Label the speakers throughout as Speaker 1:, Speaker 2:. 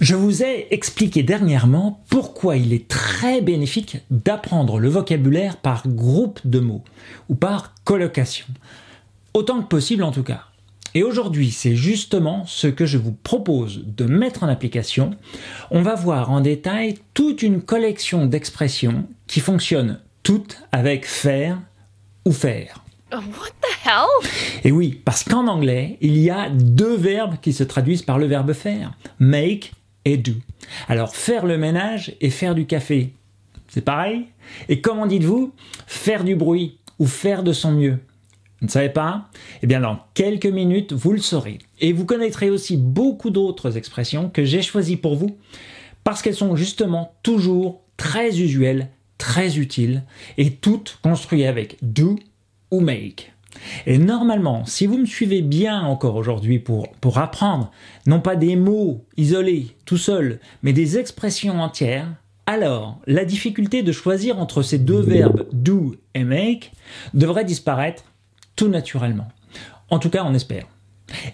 Speaker 1: Je vous ai expliqué dernièrement pourquoi il est très bénéfique d'apprendre le vocabulaire par groupe de mots ou par colocation. Autant que possible en tout cas. Et aujourd'hui, c'est justement ce que je vous propose de mettre en application. On va voir en détail toute une collection d'expressions qui fonctionnent toutes avec faire ou faire. Oh, what the hell? Et oui, parce qu'en anglais, il y a deux verbes qui se traduisent par le verbe faire. Make et do. Alors faire le ménage et faire du café, c'est pareil. Et comment dites-vous faire du bruit ou faire de son mieux Vous ne savez pas Eh bien dans quelques minutes, vous le saurez. Et vous connaîtrez aussi beaucoup d'autres expressions que j'ai choisies pour vous parce qu'elles sont justement toujours très usuelles, très utiles et toutes construites avec do ou make. Et normalement, si vous me suivez bien encore aujourd'hui pour, apprendre, non pas des mots isolés, tout seuls, mais des expressions entières, alors la difficulté de choisir entre ces deux verbes do et make devrait disparaître tout naturellement. En tout cas, on espère.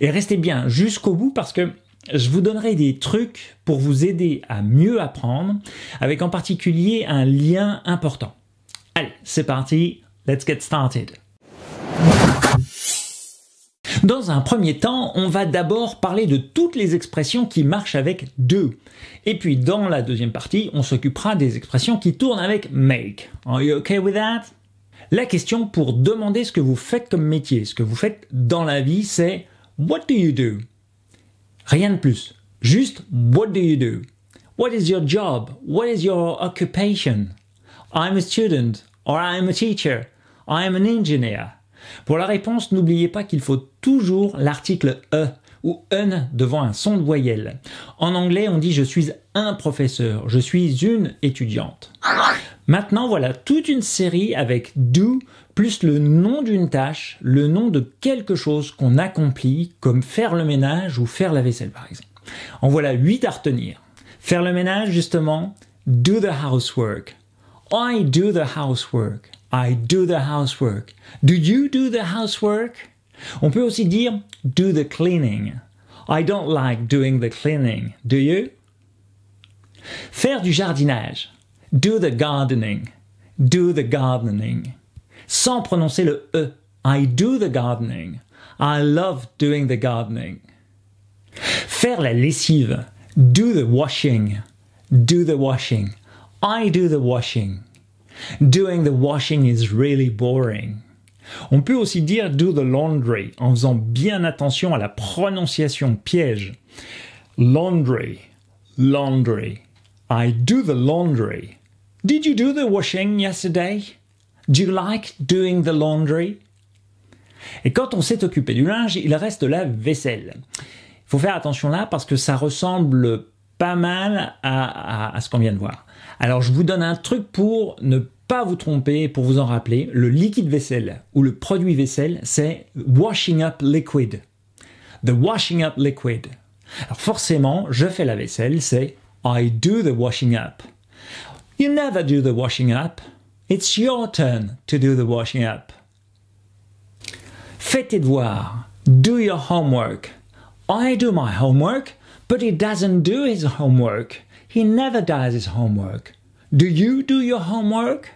Speaker 1: Et restez bien jusqu'au bout parce que je vous donnerai des trucs pour vous aider à mieux apprendre, avec en particulier un lien important. Allez, c'est parti, let's get started. Dans un premier temps, on va d'abord parler de toutes les expressions qui marchent avec do. Et puis dans la deuxième partie, on s'occupera des expressions qui tournent avec make. Are you okay with that? La question pour demander ce que vous faites comme métier, ce que vous faites dans la vie, c'est What do you do? Rien de plus. Juste What do you do? What is your job? What is your occupation? I'm a student or I'm a teacher. I'm an engineer. Pour la réponse, n'oubliez pas qu'il faut toujours l'article E ou un devant un son de voyelle. En anglais, on dit je suis un professeur, je suis une étudiante. Maintenant, voilà toute une série avec do plus le nom d'une tâche, le nom de quelque chose qu'on accomplit, comme faire le ménage ou faire la vaisselle par exemple. En voilà huit à retenir. Faire le ménage justement, do the housework. I do the housework. I do the housework. Do you do the housework? On peut aussi dire do the cleaning. I don't like doing the cleaning. Do you? Faire du jardinage. Do the gardening. Do the gardening. Sans prononcer le E. I do the gardening. I love doing the gardening. Faire la lessive. Do the washing. Do the washing. I do the washing. Doing the washing is really boring. On peut aussi dire do the laundry en faisant bien attention à la prononciation piège. Laundry, laundry. I do the laundry. Did you do the washing yesterday? Do you like doing the laundry? Et quand on s'est occupé du linge, il reste la vaisselle. Il faut faire attention là parce que ça ressemble pas mal à, ce qu'on vient de voir. Alors je vous donne un truc pour ne pas vous tromper, pour vous en rappeler, le liquide vaisselle ou le produit vaisselle, c'est washing up liquid. The washing up liquid. Alors forcément, je fais la vaisselle, c'est I do the washing up. You never do the washing up. It's your turn to do the washing up. ». tes devoirs. Do your homework. I do my homework. But he doesn't do his homework. He never does his homework. Do you do your homework?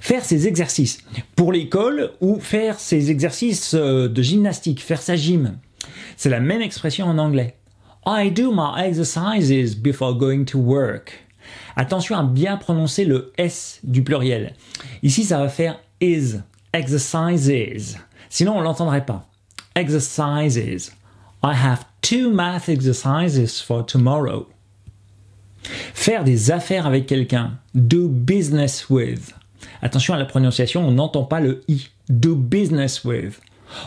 Speaker 1: Faire ses exercices pour l'école ou faire ses exercices euh, de gymnastique, faire sa gym. C'est la même expression en anglais. I do my exercises before going to work. Attention à bien prononcer le S du pluriel. Ici, ça va faire is, exercises. Sinon, on l'entendrait pas. Exercises. I have two math exercises for tomorrow. Faire des affaires avec quelqu'un. Do business with. Attention à la prononciation, on n'entend pas le i. Do business with.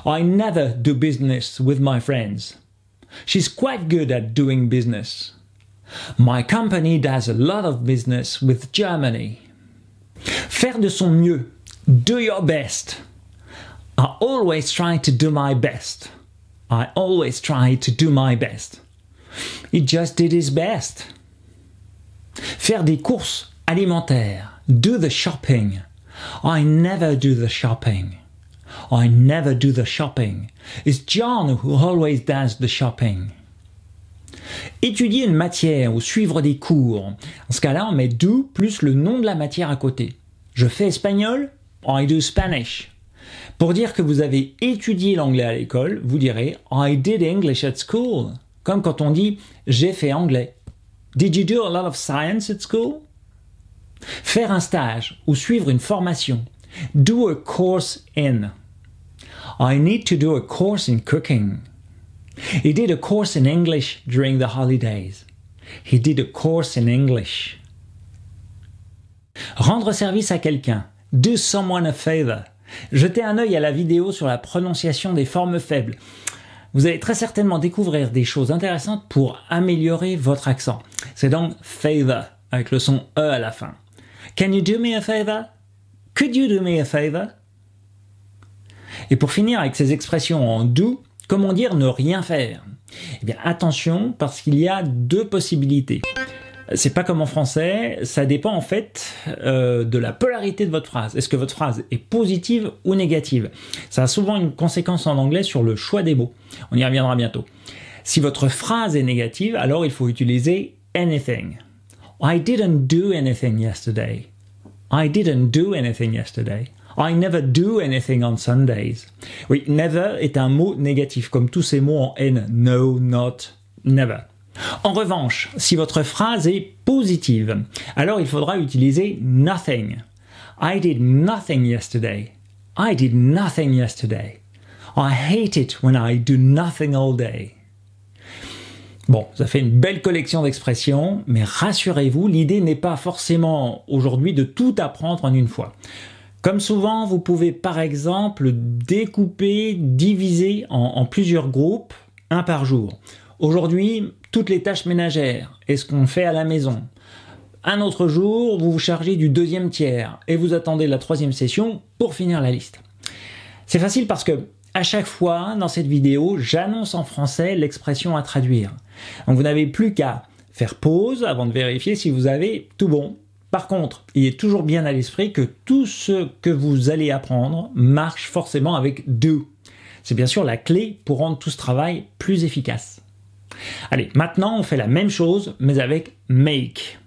Speaker 1: I never do business with my friends. She's quite good at doing business. My company does a lot of business with Germany. Faire de son mieux. Do your best. I always try to do my best. I always try to do my best. He just did his best. Faire des courses alimentaires. Do the shopping. I never do the shopping. I never do the shopping. It's John who always does the shopping. Étudier une matière ou suivre des cours. En ce cas-là, on met do plus le nom de la matière à côté. Je fais espagnol, I do Spanish. Pour dire que vous avez étudié l'anglais à l'école, vous direz I did English at school. Comme quand on dit j'ai fait anglais. Did you do a lot of science at school? Faire un stage ou suivre une formation. Do a course in. I need to do a course in cooking. He did a course in English during the holidays. He did a course in English. Rendre service à quelqu'un. Do someone a favor. Jetez un œil à la vidéo sur la prononciation des formes faibles. Vous allez très certainement découvrir des choses intéressantes pour améliorer votre accent. C'est donc favor avec le son E à la fin. Can you do me a favor? Could you do me a favor? Et pour finir avec ces expressions en doux, comment dire ne rien faire Eh bien attention parce qu'il y a deux possibilités. C'est pas comme en français, ça dépend en fait euh, de la polarité de votre phrase. Est-ce que votre phrase est positive ou négative Ça a souvent une conséquence en anglais sur le choix des mots. On y reviendra bientôt. Si votre phrase est négative, alors il faut utiliser anything. I didn't do anything yesterday. I didn't do anything yesterday. I never do anything on Sundays. Oui, never est un mot négatif, comme tous ces mots en N. No, not, never. En revanche, si votre phrase est positive, alors il faudra utiliser nothing. I did nothing yesterday. I did nothing yesterday. I hate it when I do nothing all day. Bon, ça fait une belle collection d'expressions, mais rassurez-vous, l'idée n'est pas forcément aujourd'hui de tout apprendre en une fois. Comme souvent, vous pouvez par exemple découper, diviser en, en plusieurs groupes, un par jour. Aujourd'hui, toutes les tâches ménagères et ce qu'on fait à la maison. Un autre jour, vous vous chargez du deuxième tiers et vous attendez la troisième session pour finir la liste. C'est facile parce que à chaque fois dans cette vidéo, j'annonce en français l'expression à traduire. Donc vous n'avez plus qu'à faire pause avant de vérifier si vous avez tout bon. Par contre, il est toujours bien à l'esprit que tout ce que vous allez apprendre marche forcément avec deux. C'est bien sûr la clé pour rendre tout ce travail plus efficace. Allez, maintenant on fait la même chose mais avec make.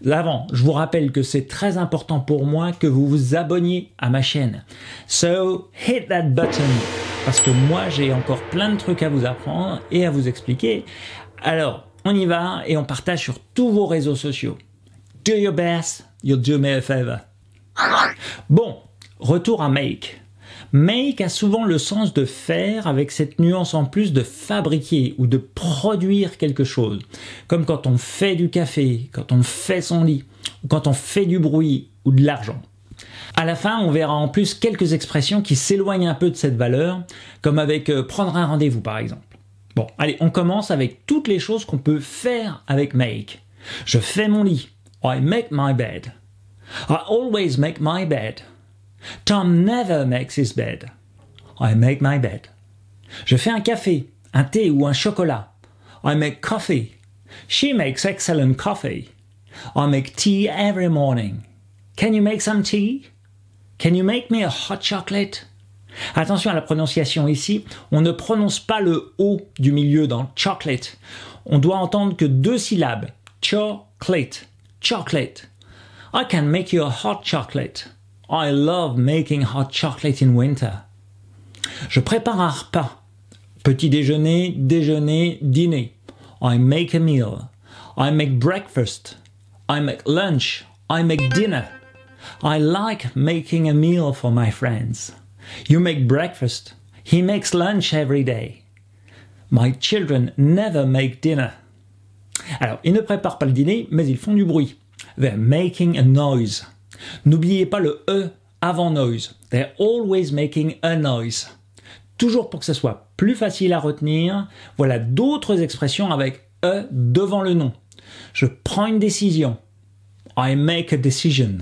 Speaker 1: L'avant, je vous rappelle que c'est très important pour moi que vous vous abonniez à ma chaîne. So hit that button parce que moi j'ai encore plein de trucs à vous apprendre et à vous expliquer. Alors, on y va et on partage sur tous vos réseaux sociaux. Do your best, you'll do me a favor. Bon, retour à Make. Make a souvent le sens de faire avec cette nuance en plus de fabriquer ou de produire quelque chose. Comme quand on fait du café, quand on fait son lit, quand on fait du bruit ou de l'argent. À la fin, on verra en plus quelques expressions qui s'éloignent un peu de cette valeur, comme avec euh, prendre un rendez-vous par exemple. Bon, allez, on commence avec toutes les choses qu'on peut faire avec make. Je fais mon lit. I make my bed. I always make my bed. Tom never makes his bed. I make my bed. Je fais un café, un thé ou un chocolat. I make coffee. She makes excellent coffee. I make tea every morning. Can you make some tea? Can you make me a hot chocolate? Attention à la prononciation ici, on ne prononce pas le O du milieu dans chocolate. On doit entendre que deux syllabes. Chocolate. Chocolate. I can make you a hot chocolate. I love making hot chocolate in winter. Je prépare un repas. Petit déjeuner, déjeuner, dîner. I make a meal. I make breakfast. I make lunch. I make dinner. I like making a meal for my friends. You make breakfast. He makes lunch every day. My children never make dinner. Alors, ils ne préparent pas le dîner, mais ils font du bruit. They're making a noise. N'oubliez pas le E avant noise. They're always making a noise. Toujours pour que ce soit plus facile à retenir, voilà d'autres expressions avec E devant le nom. Je prends une décision. I make a decision.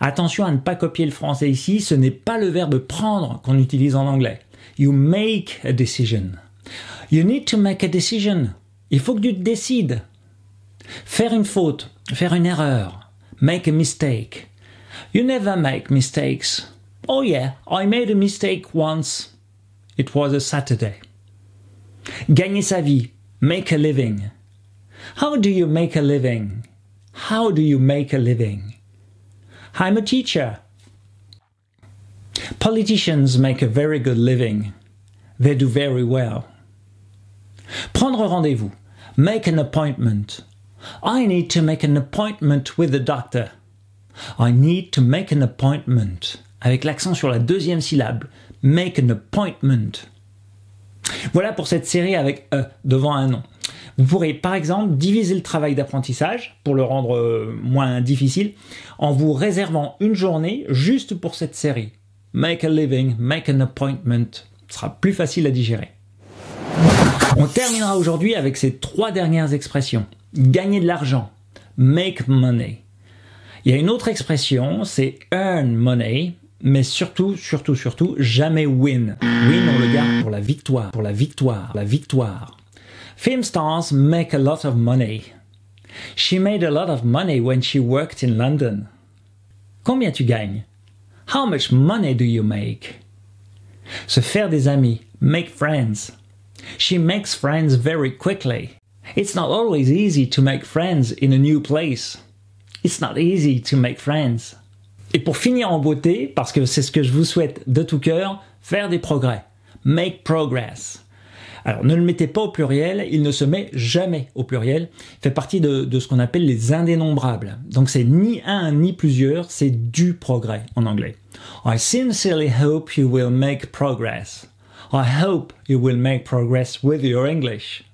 Speaker 1: Attention à ne pas copier le français ici, ce n'est pas le verbe prendre qu'on utilise en anglais. You make a decision. You need to make a decision. Il faut que tu décides. Faire une faute, faire une erreur, make a mistake. You never make mistakes. Oh yeah, I made a mistake once. It was a Saturday. Gagner sa vie. Make a living. How do you make a living? How do you make a living? I'm a teacher. Politicians make a very good living. They do very well. Prendre rendez-vous. Make an appointment. I need to make an appointment with the doctor. I need to make an appointment. Avec l'accent sur la deuxième syllabe. Make an appointment. Voilà pour cette série avec E devant un nom. Vous pourrez par exemple diviser le travail d'apprentissage pour le rendre euh, moins difficile en vous réservant une journée juste pour cette série. Make a living, make an appointment. Ce sera plus facile à digérer. On terminera aujourd'hui avec ces trois dernières expressions. Gagner de l'argent, make money, il y a une autre expression, c'est earn money, mais surtout, surtout, surtout, jamais win. Win, on le garde pour la victoire, pour la victoire, la victoire. Film stars make a lot of money. She made a lot of money when she worked in London. Combien tu gagnes? How much money do you make? Se faire des amis, make friends. She makes friends very quickly. It's not always easy to make friends in a new place. It's not easy to make friends. Et pour finir en beauté, parce que c'est ce que je vous souhaite de tout cœur, faire des progrès. Make progress. Alors ne le mettez pas au pluriel, il ne se met jamais au pluriel. Il fait partie de, de ce qu'on appelle les indénombrables. Donc c'est ni un ni plusieurs, c'est du progrès en anglais. I sincerely hope you will make progress. I hope you will make progress with your English.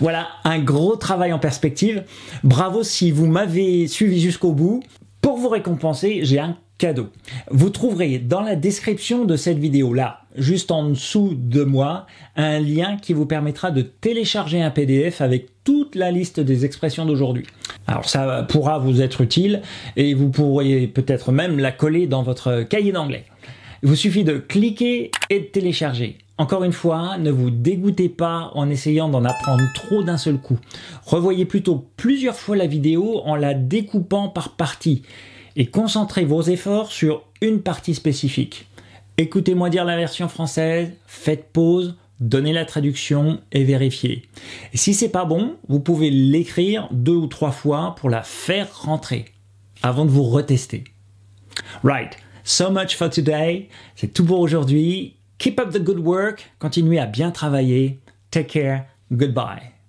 Speaker 1: Voilà un gros travail en perspective. Bravo si vous m'avez suivi jusqu'au bout. Pour vous récompenser, j'ai un cadeau. Vous trouverez dans la description de cette vidéo là, juste en dessous de moi, un lien qui vous permettra de télécharger un PDF avec toute la liste des expressions d'aujourd'hui. Alors ça pourra vous être utile et vous pourrez peut-être même la coller dans votre cahier d'anglais. Il vous suffit de cliquer et de télécharger. Encore une fois, ne vous dégoûtez pas en essayant d'en apprendre trop d'un seul coup. Revoyez plutôt plusieurs fois la vidéo en la découpant par parties et concentrez vos efforts sur une partie spécifique. Écoutez-moi dire la version française, faites pause, donnez la traduction et vérifiez. si c'est pas bon, vous pouvez l'écrire deux ou trois fois pour la faire rentrer avant de vous retester. Right. So much for today. C'est tout pour aujourd'hui. Keep up the good work. Continuez à bien travailler. Take care. Goodbye.